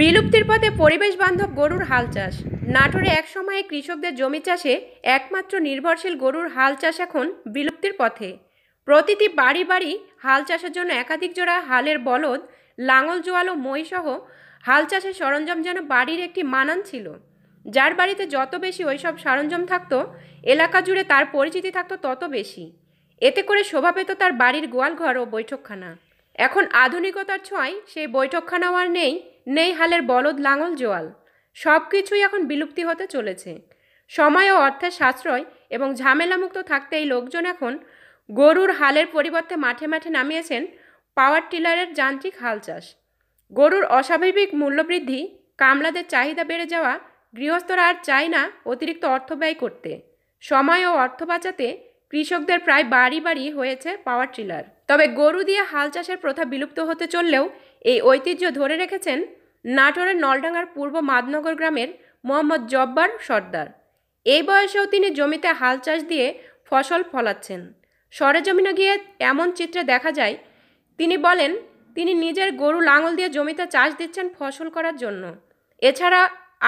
বিলুপ্তির পথে পরিবেশ বান্ধব গরুর হাল চাষ নাটোরে এক সময়ে কৃষকদের জমি চাষে একমাত্র নির্ভরশীল গরুর হাল চাষ এখন বিলুপ্তির পথে প্রতিটি বাড়ি বাড়ি হাল চাষের জন্য একাধিক জোড়া হালের বলদ লাঙল জোয়ালো সহ হাল চাষের সরঞ্জাম যেন বাড়ির একটি মানান ছিল যার বাড়িতে যত বেশি ওইসব সরঞ্জাম থাকত এলাকা জুড়ে তার পরিচিতি থাকত তত বেশি এতে করে শোভা পেত তার বাড়ির গোয়ালঘর ও বৈঠকখানা এখন আধুনিকতার ছোঁয়ায় সেই বৈঠকখানাও আর নেই নেই হালের বলদ লাঙল জোয়াল সব কিছুই এখন বিলুপ্তি হতে চলেছে সময় ও অর্থের সাশ্রয় এবং ঝামেলামুক্ত থাকতে এই লোকজন এখন গরুর হালের পরিবর্তে মাঠে মাঠে নামিয়েছেন পাওয়ার টিলারের যান্ত্রিক হাল চাষ গরুর অস্বাভাবিক মূল্যবৃদ্ধি কামলাদের চাহিদা বেড়ে যাওয়া গৃহস্থরা আর চায় না অতিরিক্ত অর্থ ব্যয় করতে সময় ও অর্থ বাঁচাতে কৃষকদের প্রায় বাড়ি বাড়ি হয়েছে পাওয়ার টিলার তবে গরু দিয়ে হাল চাষের প্রথা বিলুপ্ত হতে চললেও এই ঐতিহ্য ধরে রেখেছেন নাটোরের নলডাঙ্গার পূর্ব মাদনগর গ্রামের মোহাম্মদ জব্বার সর্দার এই বয়সেও তিনি জমিতে হাল চাষ দিয়ে ফসল ফলাচ্ছেন সরেজমিনে গিয়ে এমন চিত্রে দেখা যায় তিনি বলেন তিনি নিজের গরু লাঙল দিয়ে জমিতে চাষ দিচ্ছেন ফসল করার জন্য এছাড়া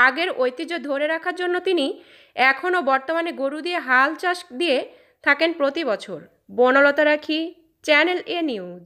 আগের ঐতিহ্য ধরে রাখার জন্য তিনি এখনও বর্তমানে গরু দিয়ে হাল চাষ দিয়ে থাকেন প্রতি বছর বনলতা রাখি চ্যানেল এ নিউজ